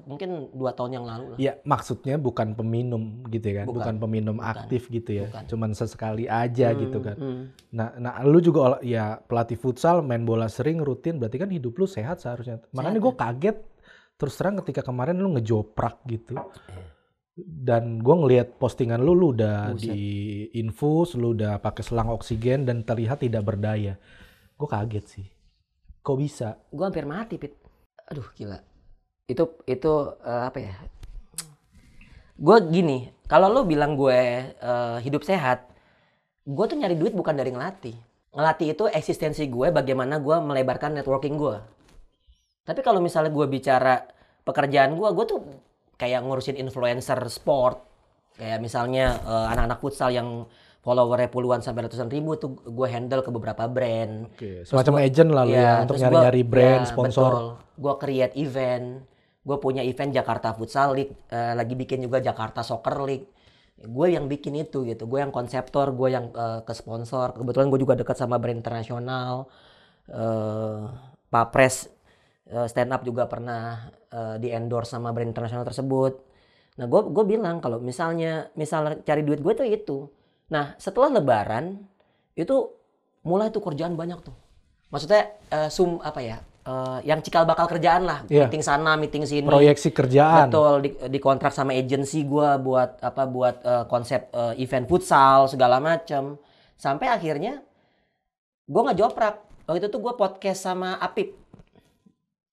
mungkin dua tahun yang lalu lah. Ya maksudnya bukan peminum gitu ya kan, bukan, bukan peminum bukan. aktif gitu ya, bukan. cuman sesekali aja hmm, gitu kan. Hmm. Nah, nah lu juga ya pelatih futsal, main bola sering, rutin, berarti kan hidup lu sehat seharusnya. Makanya gue ya. kaget terus terang ketika kemarin lu ngejoprak gitu. eh dan gue ngelihat postingan lu lu udah Buset. di infus lu udah pakai selang oksigen dan terlihat tidak berdaya gue kaget sih kok bisa gue hampir mati pit aduh gila itu itu uh, apa ya gue gini kalau lu bilang gue uh, hidup sehat gue tuh nyari duit bukan dari ngelatih ngelatih itu eksistensi gue bagaimana gue melebarkan networking gue tapi kalau misalnya gue bicara pekerjaan gue gue tuh kayak ngurusin influencer sport kayak misalnya uh, anak-anak futsal yang followernya puluhan sampai ratusan ribu tuh gue handle ke beberapa brand. okay. semacam gua, agent lalu ya, ya untuk nyari-nyari brand, ya, sponsor. Gue create event. Gue punya event Jakarta Futsal League, uh, lagi bikin juga Jakarta Soccer League. Gue yang bikin itu gitu. Gue yang konseptor, gue yang uh, ke sponsor. Kebetulan gue juga dekat sama brand internasional. Uh, Pak Pres uh, stand up juga pernah uh, di endorse sama brand internasional tersebut nah gue gue bilang kalau misalnya misal cari duit gue tuh itu nah setelah lebaran itu mulai tuh kerjaan banyak tuh maksudnya uh, sum apa ya uh, yang cikal bakal kerjaan lah yeah. meeting sana meeting sini proyeksi kerjaan betul di, di kontrak sama agensi gue buat apa buat uh, konsep uh, event futsal segala macem sampai akhirnya gue nggak jawab waktu itu tuh gue podcast sama Apip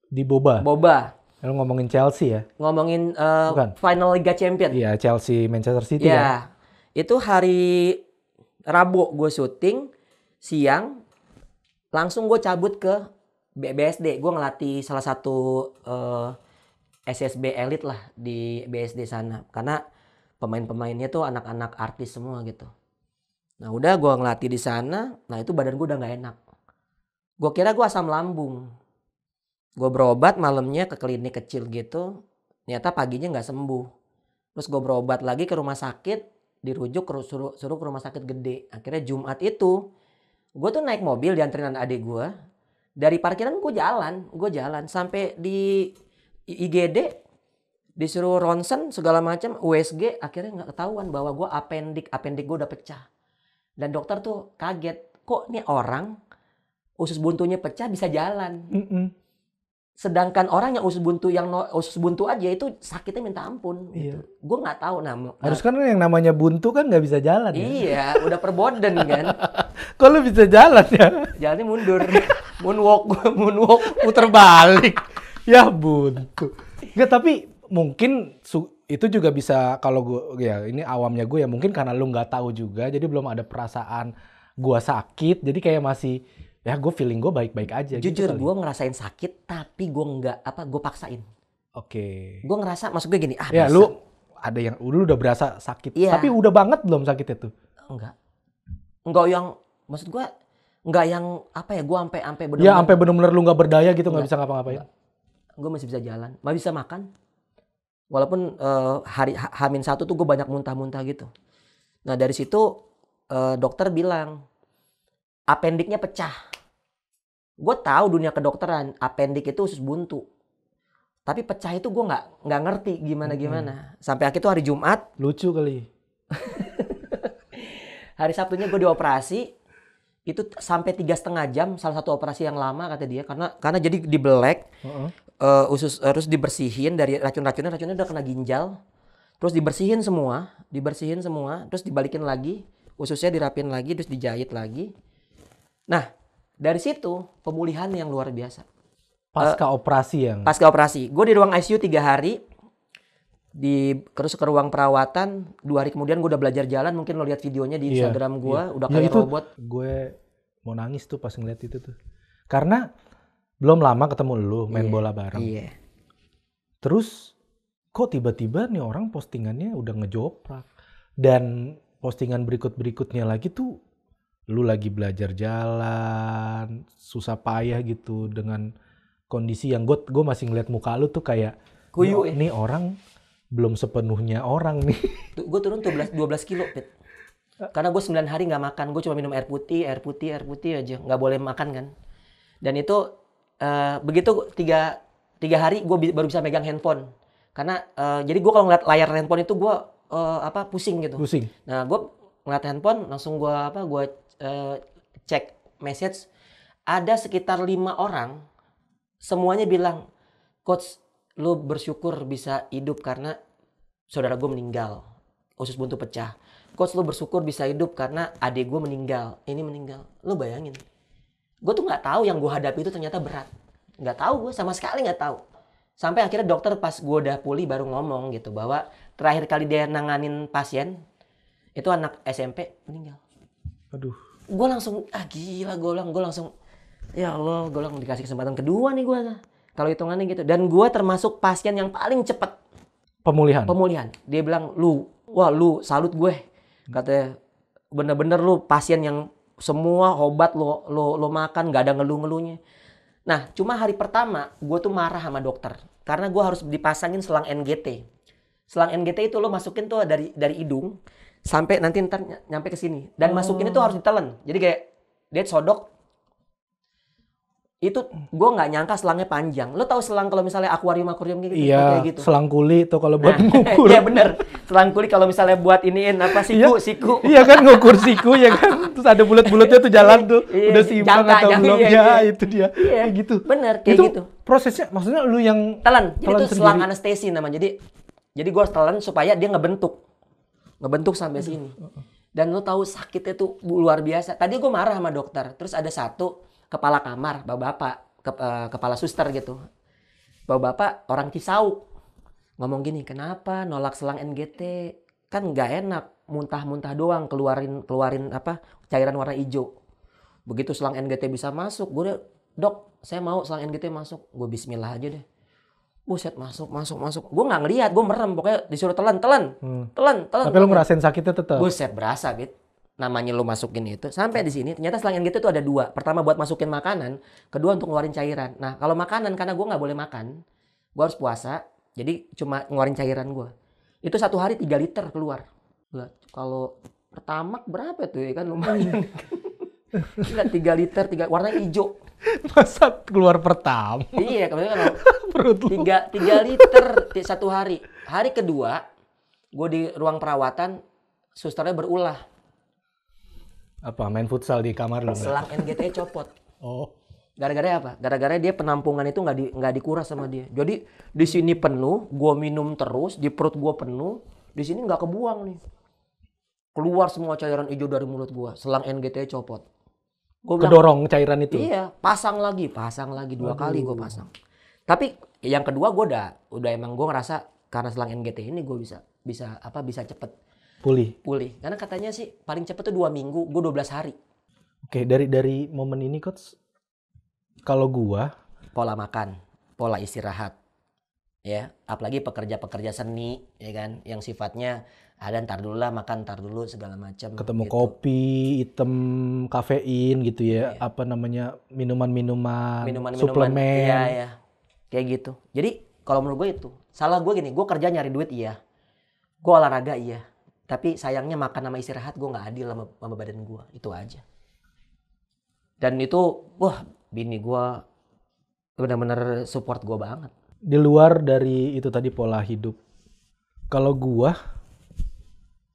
di Boba Boba Eh, lu ngomongin Chelsea ya? Ngomongin uh, final Liga Champions. Iya, Chelsea Manchester City iya. ya. Itu hari Rabu gue syuting siang langsung gue cabut ke BSD. Gue ngelatih salah satu uh, eh, SSB elit lah di BSD sana. Karena pemain-pemainnya tuh anak-anak artis semua gitu. Nah udah gue ngelatih di sana. Nah itu badan gue udah nggak enak. Gue kira gue asam lambung gue berobat malamnya ke klinik kecil gitu ternyata paginya nggak sembuh terus gue berobat lagi ke rumah sakit dirujuk ke, suruh, suruh ke rumah sakit gede akhirnya Jumat itu gue tuh naik mobil diantrinan adik gue dari parkiran gue jalan gue jalan sampai di IGD disuruh ronsen segala macam USG akhirnya nggak ketahuan bahwa gue apendik apendik gue udah pecah dan dokter tuh kaget kok nih orang usus buntunya pecah bisa jalan mm -mm Sedangkan orang yang usus buntu yang no, usus buntu aja itu sakitnya minta ampun. Iya. Gitu. Gue nggak tahu nama. Nah. Harus kan yang namanya buntu kan nggak bisa jalan. Ya. Iya, ya? udah perboden kan. Kok lu bisa jalan ya? Jalannya mundur, moonwalk, moonwalk, puter balik. ya buntu. Enggak tapi mungkin itu juga bisa kalau gue ya ini awamnya gue ya mungkin karena lu nggak tahu juga jadi belum ada perasaan gua sakit jadi kayak masih ya gue feeling gue baik-baik aja. Gitu Jujur gitu gue ngerasain sakit tapi gue nggak apa gue paksain. Oke. Okay. Gue ngerasa maksud gue gini ah. Ya bisa. lu ada yang lu udah berasa sakit ya. tapi udah banget belum sakitnya tuh? Enggak. Enggak yang maksud gue enggak yang apa ya gue sampai sampai benar ya sampai benar-benar lu nggak berdaya gitu nggak bisa ngapa-ngapain gue masih bisa jalan masih bisa makan walaupun uh, hari hamin satu tuh gue banyak muntah-muntah gitu nah dari situ uh, dokter bilang appendiknya pecah gue tahu dunia kedokteran appendik itu usus buntu tapi pecah itu gue nggak nggak ngerti gimana gimana hmm. sampai akhir itu hari Jumat lucu kali hari Sabtunya gue dioperasi itu sampai tiga setengah jam salah satu operasi yang lama kata dia karena karena jadi black uh-uh. uh, usus harus eh, dibersihin dari racun-racunnya racunnya udah kena ginjal terus dibersihin semua dibersihin semua terus dibalikin lagi ususnya dirapin lagi terus dijahit lagi nah dari situ pemulihan yang luar biasa. Pasca uh, operasi yang. Pasca operasi. Gue di ruang ICU tiga hari. Di terus ke ruang perawatan dua hari kemudian gue udah belajar jalan. Mungkin lo lihat videonya di yeah, Instagram gue. Yeah. Udah ya, kayak yeah, robot. Gue mau nangis tuh pas ngeliat itu tuh. Karena belum lama ketemu lo main yeah, bola bareng. Iya. Yeah. Terus kok tiba-tiba nih orang postingannya udah ngejoprak dan postingan berikut-berikutnya lagi tuh lu lagi belajar jalan susah payah gitu dengan kondisi yang gue gue masih ngeliat muka lu tuh kayak kuyu ya? nih, ini orang belum sepenuhnya orang nih gue turun 12 12 kilo Pit. karena gue 9 hari nggak makan gue cuma minum air putih air putih air putih aja nggak boleh makan kan dan itu uh, begitu tiga tiga hari gue bi baru bisa megang handphone karena uh, jadi gue kalau ngeliat layar handphone itu gue uh, apa pusing gitu pusing nah gue ngeliat handphone langsung gue apa gue uh, cek message ada sekitar lima orang semuanya bilang coach lu bersyukur bisa hidup karena saudara gue meninggal usus buntu pecah coach lu bersyukur bisa hidup karena adik gue meninggal ini meninggal lu bayangin gue tuh nggak tahu yang gue hadapi itu ternyata berat nggak tahu gue sama sekali nggak tahu sampai akhirnya dokter pas gue udah pulih baru ngomong gitu bahwa terakhir kali dia nanganin pasien itu anak SMP meninggal aduh gue langsung ah gila gue langsung gue langsung ya Allah gue langsung dikasih kesempatan kedua nih gue kalau hitungannya gitu dan gue termasuk pasien yang paling cepat pemulihan pemulihan dia bilang lu wah lu salut gue katanya bener-bener lu pasien yang semua obat lo lo lo makan nggak ada ngeluh-ngeluhnya nah cuma hari pertama gue tuh marah sama dokter karena gue harus dipasangin selang NGT selang NGT itu lo masukin tuh dari dari hidung sampai nanti ntar nyampe ke sini dan oh. masukin itu harus ditelan jadi kayak dia sodok itu gue nggak nyangka selangnya panjang lo tau selang kalau misalnya akuarium akuarium gitu iya, kayak gitu selang kuli tuh kalau buat nah, ngukur iya bener selang kuli kalau misalnya buat iniin apa siku iya, siku iya kan ngukur siku ya kan terus ada bulat-bulatnya tuh jalan tuh iya, udah simpang jangka, atau jangka, belum iya, ya iya. itu dia iya, kayak gitu bener kayak itu gitu prosesnya maksudnya lu yang telan jadi itu selang anestesi namanya jadi jadi gue telan supaya dia ngebentuk ngebentuk sampai sini dan lo tahu sakitnya tuh luar biasa tadi gue marah sama dokter terus ada satu kepala kamar bapak-bapak ke, uh, eh, kepala suster gitu bapak-bapak orang kisau ngomong gini kenapa nolak selang NGT kan nggak enak muntah-muntah doang keluarin keluarin apa cairan warna hijau begitu selang NGT bisa masuk gue dok saya mau selang NGT masuk gue Bismillah aja deh Buset masuk masuk masuk. Gue nggak ngeliat, gue merem pokoknya disuruh telan telan, hmm. telan telan. Tapi lu ngerasain sakitnya tetap. Buset berasa gitu namanya lo masukin itu sampai di sini ternyata selang gitu tuh ada dua pertama buat masukin makanan kedua untuk ngeluarin cairan nah kalau makanan karena gue nggak boleh makan gue harus puasa jadi cuma ngeluarin cairan gue itu satu hari tiga liter keluar kalau pertama berapa tuh ya kan lumayan Tiga 3 liter, tiga warna hijau. Masa keluar pertama? Iya, kemudian kan perut tiga, tiga liter satu hari. Hari kedua, gue di ruang perawatan, susternya berulah. Apa, main futsal di kamar lu? Selang NGT e copot. Oh. Gara-gara apa? Gara-gara dia penampungan itu nggak di, nggak dikuras sama dia. Jadi di sini penuh, gue minum terus, di perut gue penuh, di sini nggak kebuang nih. Keluar semua cairan hijau dari mulut gue, selang NGT e copot. Gua Kedorong cairan itu. Iya, pasang lagi, pasang lagi dua Aduh. kali gue pasang. Tapi yang kedua gue udah udah emang gue ngerasa karena selang NGT ini gue bisa bisa apa bisa cepet pulih pulih karena katanya sih paling cepet tuh dua minggu gue 12 hari oke dari dari momen ini coach kalau gue. pola makan pola istirahat ya apalagi pekerja-pekerja seni ya kan yang sifatnya ada ntar dulu lah makan ntar dulu segala macam ketemu gitu. kopi item kafein gitu ya, iya. apa namanya minuman-minuman minuman, suplemen iya ya. kayak gitu jadi kalau menurut gue itu salah gue gini gue kerja nyari duit iya gue olahraga iya tapi sayangnya makan sama istirahat gue nggak adil sama, sama badan gue itu aja dan itu wah bini gue benar-benar support gue banget di luar dari itu tadi pola hidup kalau gue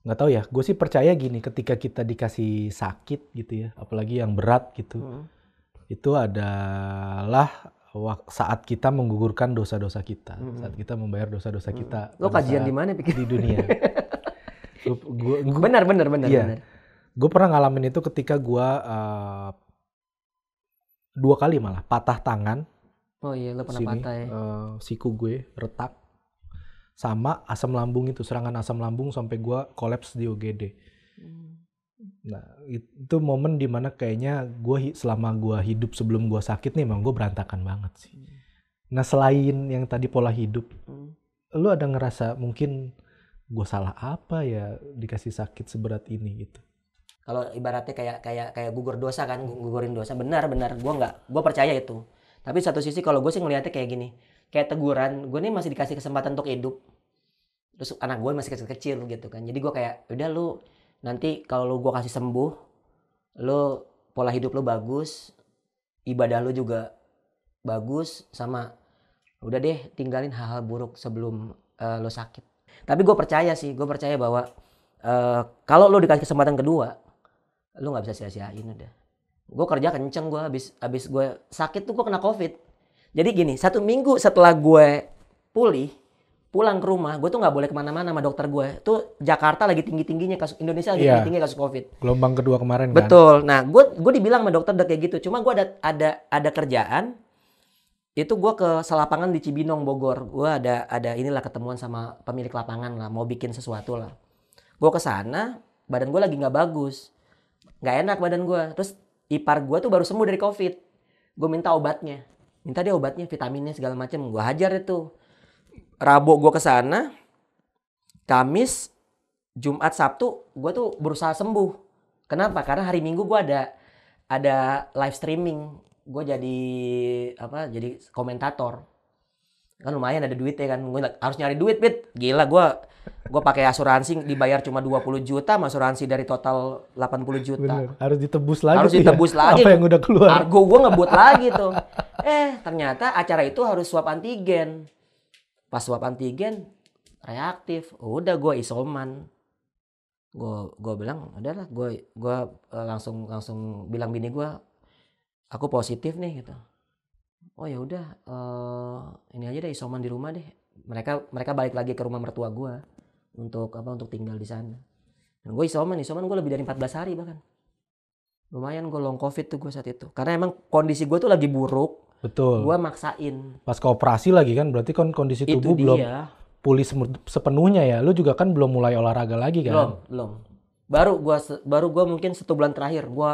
nggak tahu ya gue sih percaya gini ketika kita dikasih sakit gitu ya apalagi yang berat gitu hmm. itu adalah saat kita menggugurkan dosa-dosa kita hmm. saat kita membayar dosa-dosa hmm. kita lo kajian di mana pikir di dunia benar benar benar iya. benar gue pernah ngalamin itu ketika gue uh, dua kali malah patah tangan oh iya lo pernah sini, patah ya. uh, siku gue retak sama asam lambung itu serangan asam lambung sampai gue kolaps di UGD. Hmm. Nah itu momen dimana kayaknya gue selama gue hidup sebelum gue sakit nih emang gue berantakan banget sih. Hmm. Nah selain yang tadi pola hidup, hmm. lu ada ngerasa mungkin gue salah apa ya dikasih sakit seberat ini gitu? kalau ibaratnya kayak kayak kayak gugur dosa kan gugurin dosa benar benar gue nggak gue percaya itu tapi satu sisi kalau gue sih ngelihatnya kayak gini kayak teguran gue nih masih dikasih kesempatan untuk hidup terus anak gue masih kecil-kecil gitu kan jadi gue kayak ya udah lu nanti kalau lu gue kasih sembuh lu pola hidup lu bagus ibadah lu juga bagus sama udah deh tinggalin hal-hal buruk sebelum uh, eh, lo sakit tapi gue percaya sih gue percaya bahwa uh, kalau lo dikasih kesempatan kedua lo nggak bisa sia-siain udah gue kerja kenceng gue habis habis gue sakit tuh gue kena covid jadi gini, satu minggu setelah gue pulih, pulang ke rumah, gue tuh nggak boleh kemana-mana sama dokter gue. Tuh Jakarta lagi tinggi-tingginya kasus Indonesia lagi yeah. tinggi-tinggi kasus COVID. Gelombang kedua kemarin kan? Betul. Nah, gue gue dibilang sama dokter udah kayak gitu. Cuma gue ada ada ada kerjaan. Itu gue ke selapangan di Cibinong Bogor. Gue ada ada inilah ketemuan sama pemilik lapangan lah, mau bikin sesuatu lah. Gue ke sana, badan gue lagi nggak bagus, nggak enak badan gue. Terus ipar gue tuh baru sembuh dari COVID. Gue minta obatnya minta dia obatnya vitaminnya segala macam gua hajar itu Rabu gua ke sana Kamis Jumat Sabtu gua tuh berusaha sembuh kenapa karena hari Minggu gua ada ada live streaming gue jadi apa jadi komentator kan lumayan ada duit ya kan gue harus nyari duit bit gila gue gue pakai asuransi dibayar cuma 20 juta sama asuransi dari total 80 juta Bener. harus ditebus lagi harus ya, ditebus ya? lagi apa yang udah keluar argo gue ngebut lagi tuh eh ternyata acara itu harus swab antigen pas swab antigen reaktif udah gue isoman gue gue bilang udahlah gue gue eh, langsung langsung bilang bini gue aku positif nih gitu oh ya udah uh, ini aja deh isoman di rumah deh mereka mereka balik lagi ke rumah mertua gue untuk apa untuk tinggal di sana dan gue isoman isoman gue lebih dari 14 hari bahkan lumayan gue long covid tuh gue saat itu karena emang kondisi gue tuh lagi buruk betul gue maksain pas kooperasi lagi kan berarti kan kondisi tubuh itu belum dia. pulih sepenuhnya ya lu juga kan belum mulai olahraga lagi kan belum belum baru gue baru gue mungkin satu bulan terakhir gue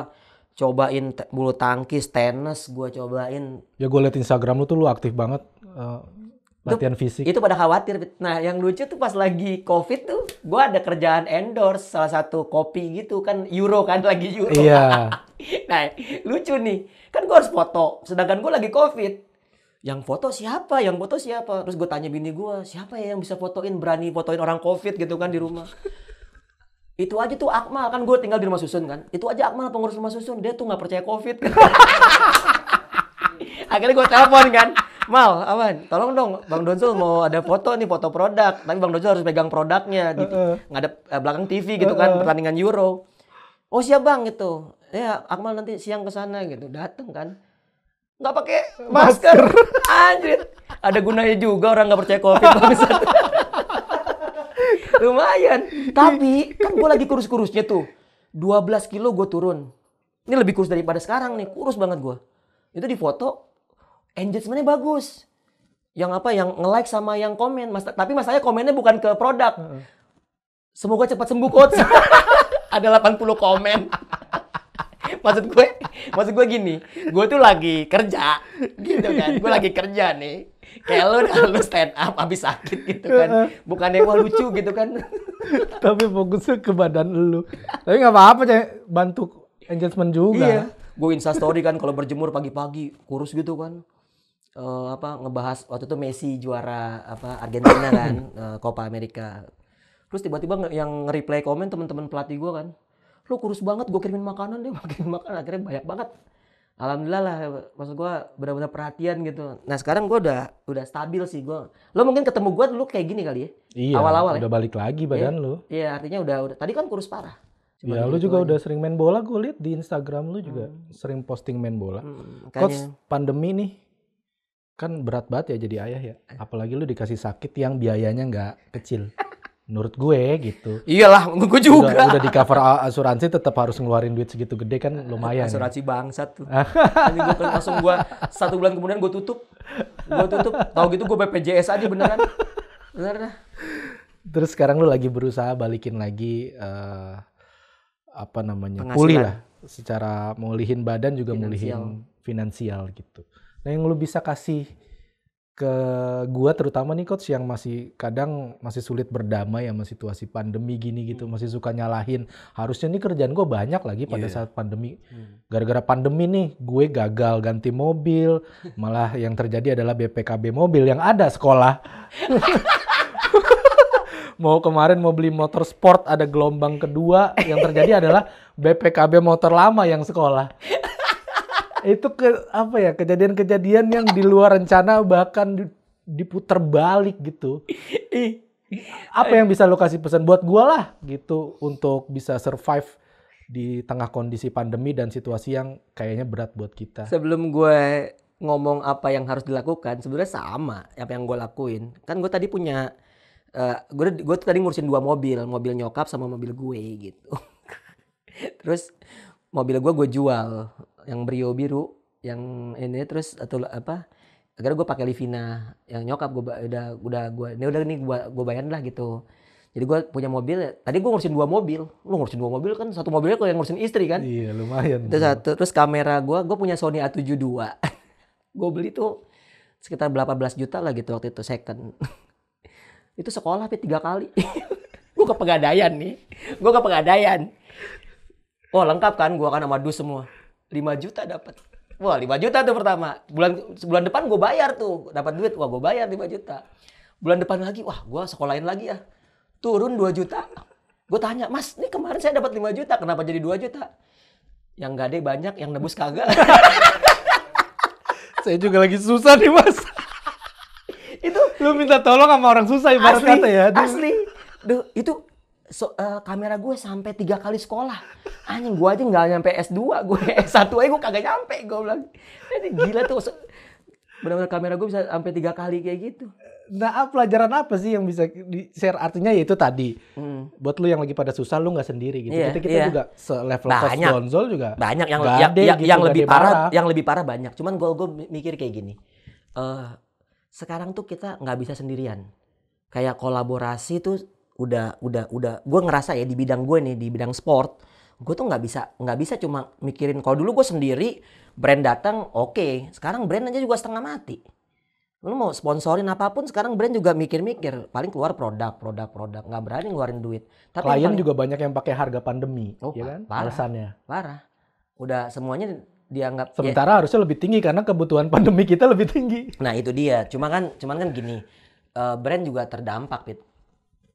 cobain bulu tangkis, tenis, gue cobain. Ya gue liat Instagram lu tuh lu aktif banget uh, latihan fisik. Itu pada khawatir. Nah yang lucu tuh pas lagi covid tuh gue ada kerjaan endorse salah satu kopi gitu kan euro kan lagi euro. Iya. nah lucu nih kan gue harus foto sedangkan gue lagi covid. Yang foto siapa? Yang foto siapa? Terus gue tanya bini gue, siapa ya yang bisa fotoin, berani fotoin orang covid gitu kan di rumah. Itu aja tuh Akmal kan gue tinggal di rumah susun kan. Itu aja Akmal pengurus rumah susun dia tuh nggak percaya covid. Akhirnya gue telepon kan. Mal, aman, tolong dong, Bang Donsul mau ada foto nih, foto produk. Tapi Bang Donsul harus pegang produknya, di, uh, uh. ngadep uh, belakang TV gitu kan, uh, uh. pertandingan Euro. Oh siap bang gitu, ya Akmal nanti siang ke sana gitu, dateng kan nggak pakai masker. masker. Anjir. Ada gunanya juga orang nggak percaya covid Lumayan. Tapi kan gue lagi kurus-kurusnya tuh. 12 kilo gue turun. Ini lebih kurus daripada sekarang nih. Kurus banget gue. Itu di foto engagementnya bagus. Yang apa? Yang nge-like sama yang komen. Mas, tapi masalahnya komennya bukan ke produk. Semoga cepat sembuh coach. Ada 80 komen. maksud gue, maksud gue gini. Gue tuh lagi kerja. Gitu kan. Gue lagi kerja nih kayak lu, lu stand up habis sakit gitu kan. Bukan yang wah lucu gitu kan. Tapi fokusnya ke badan lu. Tapi nggak apa-apa, Cek. Bantu engagement juga. Iya. Gue story kan kalau berjemur pagi-pagi, kurus gitu kan. Uh, apa ngebahas waktu itu Messi juara apa Argentina kan uh, Copa America terus tiba-tiba yang reply komen teman-teman pelatih gue kan lu kurus banget gue kirimin makanan deh makin makanan akhirnya banyak banget alhamdulillah lah maksud gue benar-benar perhatian gitu nah sekarang gue udah udah stabil sih gue lo mungkin ketemu gue dulu kayak gini kali ya iya, awal-awal ya? udah balik lagi badan yeah. lo iya artinya udah udah tadi kan kurus parah Cuma ya lu juga aja. udah sering main bola gue liat di Instagram lu juga hmm. sering posting main bola hmm, coach pandemi nih kan berat banget ya jadi ayah ya eh. apalagi lu dikasih sakit yang biayanya nggak kecil menurut gue gitu. Iyalah, gue juga. Udah, udah di cover asuransi tetap harus ngeluarin duit segitu gede kan lumayan. Asuransi ya. bangsat tuh. Ini gue kan langsung gue satu bulan kemudian gue tutup, gue tutup. Tahu gitu gue BPJS aja beneran, bener dah. Terus sekarang lu lagi berusaha balikin lagi uh, apa namanya pulih lah, secara mulihin badan juga finansial. mulihin finansial gitu. Nah yang lu bisa kasih ke gua terutama nih coach yang masih kadang masih sulit berdamai sama situasi pandemi gini gitu hmm. masih suka nyalahin harusnya nih kerjaan gua banyak lagi pada yeah. saat pandemi hmm. gara-gara hmm. pandemi nih gue gagal ganti mobil malah yang terjadi adalah BPKB mobil yang ada sekolah mau kemarin mau beli motor sport ada gelombang kedua yang terjadi adalah BPKB motor lama yang sekolah itu ke apa ya kejadian-kejadian yang di luar rencana bahkan diputer balik gitu apa yang bisa lo kasih pesan buat gue lah gitu untuk bisa survive di tengah kondisi pandemi dan situasi yang kayaknya berat buat kita sebelum gue ngomong apa yang harus dilakukan sebenarnya sama apa yang gue lakuin kan gue tadi punya uh, eh, gue tadi ngurusin dua mobil mobil nyokap sama mobil gue gitu terus mobil gue gue jual yang brio biru yang ini terus atau apa akhirnya gue pakai Livina yang nyokap gue udah udah gue ini udah nih gue gue bayarin lah gitu jadi gue punya mobil tadi gue ngurusin dua mobil lu ngurusin dua mobil kan satu mobilnya gue yang ngurusin istri kan iya lumayan itu satu terus kamera gue gue punya Sony A72 gue beli tuh sekitar berapa belas juta lah gitu waktu itu second itu sekolah tapi tiga kali gue ke pegadaian nih gue ke pegadaian oh lengkap kan gue kan sama dus semua 5 juta dapat. Wah, 5 juta tuh pertama. Bulan bulan depan gue bayar tuh, dapat duit. Wah, gue bayar 5 juta. Bulan depan lagi, wah, gue sekolahin lagi ya. Turun 2 juta. Gue tanya, "Mas, ini kemarin saya dapat 5 juta, kenapa jadi 2 juta?" Yang gade banyak, yang nebus kagak. saya juga lagi susah nih, Mas. itu lu minta tolong sama orang susah ibarat kata ya. Asli. Duh, itu so, uh, kamera gue sampai tiga kali sekolah. Anjing gue aja nggak nyampe S2, gue S1 aja gue kagak nyampe. Gue bilang, ini gila tuh. So, Benar-benar kamera gue bisa sampai tiga kali kayak gitu. Nah, ah, pelajaran apa sih yang bisa di share? Artinya ya itu tadi. Hmm. Buat lu yang lagi pada susah, lu nggak sendiri gitu. Yeah, kita kita yeah. juga selevel level Gonzol juga. Banyak yang gade, ya, ya, gitu yang, yang, yang lebih parah, parah, yang lebih parah banyak. Cuman gue gue mikir kayak gini. Uh, sekarang tuh kita nggak bisa sendirian. Kayak kolaborasi tuh udah udah udah gue ngerasa ya di bidang gue nih di bidang sport gue tuh nggak bisa nggak bisa cuma mikirin kalau dulu gue sendiri brand datang oke okay. sekarang brand aja juga setengah mati lu mau sponsorin apapun sekarang brand juga mikir-mikir paling keluar produk produk produk nggak berani ngeluarin duit tapi klien paling, juga banyak yang pakai harga pandemi oh, ya kan parah, alasannya parah udah semuanya dianggap ya sementara ya, harusnya lebih tinggi karena kebutuhan pandemi kita lebih tinggi nah itu dia cuma kan cuman kan gini uh, brand juga terdampak Pit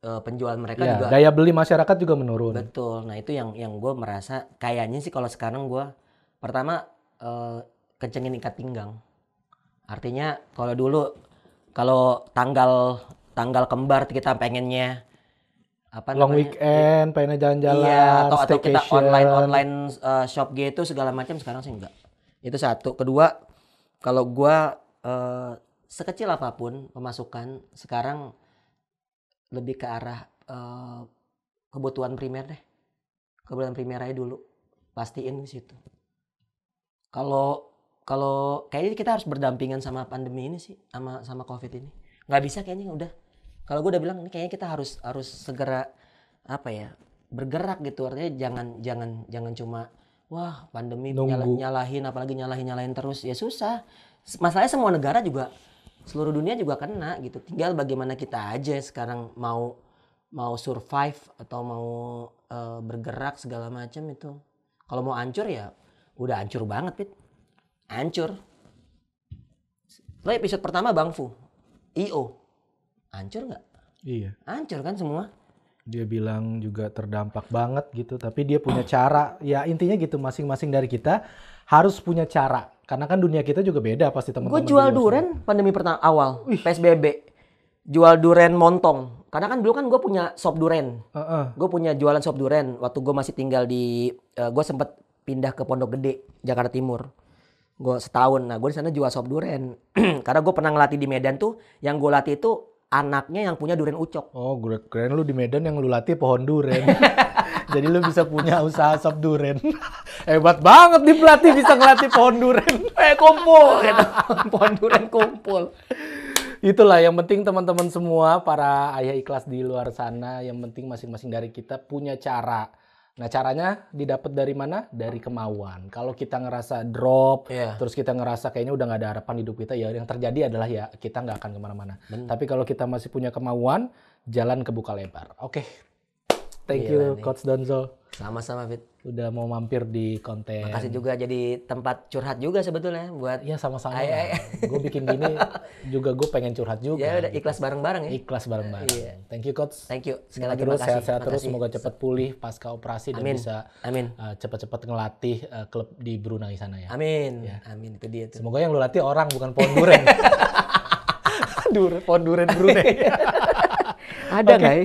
uh, penjualan mereka ya, juga daya beli masyarakat juga menurun. Betul. Nah, itu yang yang gue merasa kayaknya sih kalau sekarang gue pertama uh, kencengin ikat pinggang. Artinya kalau dulu kalau tanggal tanggal kembar kita pengennya apa long namanya? weekend, pengen jalan-jalan, iya, atau, atau kita online online uh, shop gitu segala macam sekarang sih enggak. Itu satu. Kedua, kalau gue uh, sekecil apapun pemasukan sekarang lebih ke arah uh, kebutuhan primer deh kebutuhan primer aja dulu pastiin di situ kalau kalau kayaknya kita harus berdampingan sama pandemi ini sih sama sama covid ini nggak bisa kayaknya udah kalau gue udah bilang ini kayaknya kita harus harus segera apa ya bergerak gitu artinya jangan jangan jangan cuma wah pandemi nyala, nyalahin apalagi nyalahin nyalahin terus ya susah masalahnya semua negara juga seluruh dunia juga kena gitu. Tinggal bagaimana kita aja sekarang mau mau survive atau mau e, bergerak segala macam itu. Kalau mau hancur ya udah hancur banget, Pit. Hancur. Lo episode pertama Bang Fu, IO. Hancur nggak? Iya. Hancur kan semua. Dia bilang juga terdampak banget gitu, tapi dia punya cara. Ya intinya gitu masing-masing dari kita harus punya cara karena kan dunia kita juga beda pasti teman-teman. Gue jual duren pandemi pertama awal Wih. PSBB. Jual duren montong. Karena kan dulu kan gue punya shop duren. Uh -uh. Gue punya jualan shop duren waktu gue masih tinggal di uh, eh, gue sempet pindah ke Pondok Gede, Jakarta Timur. Gue setahun. Nah, gue di sana jual shop duren. Karena gue pernah ngelatih di Medan tuh, yang gue latih itu anaknya yang punya duren ucok. Oh, keren lu di Medan yang lu latih pohon duren. Jadi lu bisa punya usaha sop duren. Hebat banget nih pelatih bisa ngelatih pohon duren. Eh kumpul gitu. pohon duren kumpul. Itulah yang penting teman-teman semua para ayah ikhlas di luar sana yang penting masing-masing dari kita punya cara. Nah, caranya didapat dari mana? Dari kemauan. Kalau kita ngerasa drop, yeah. terus kita ngerasa kayaknya udah nggak ada harapan hidup kita, ya yang terjadi adalah ya kita nggak akan kemana-mana. Tapi kalau kita masih punya kemauan, jalan kebuka lebar. Oke, okay. Thank Gila you nih. Coach Donzo. Sama-sama Fit. Udah mau mampir di konten. Makasih juga jadi tempat curhat juga sebetulnya buat. Iya sama-sama. Ya. Gue bikin gini juga gue pengen curhat juga. Ya udah ikhlas bareng-bareng ya. Ikhlas bareng-bareng. Yeah. Thank you Coach. Thank you. Sekali lagi terus sehat-sehat terus semoga cepat pulih pasca operasi Amin. dan bisa Amin. Uh, eh, cepat-cepat ngelatih uh, klub di Brunei sana ya. Amin. Ya. Amin itu dia tuh. Semoga yang lu latih orang bukan pohon duren. Duren pohon duren Brunei. Ada okay. Gak, ya?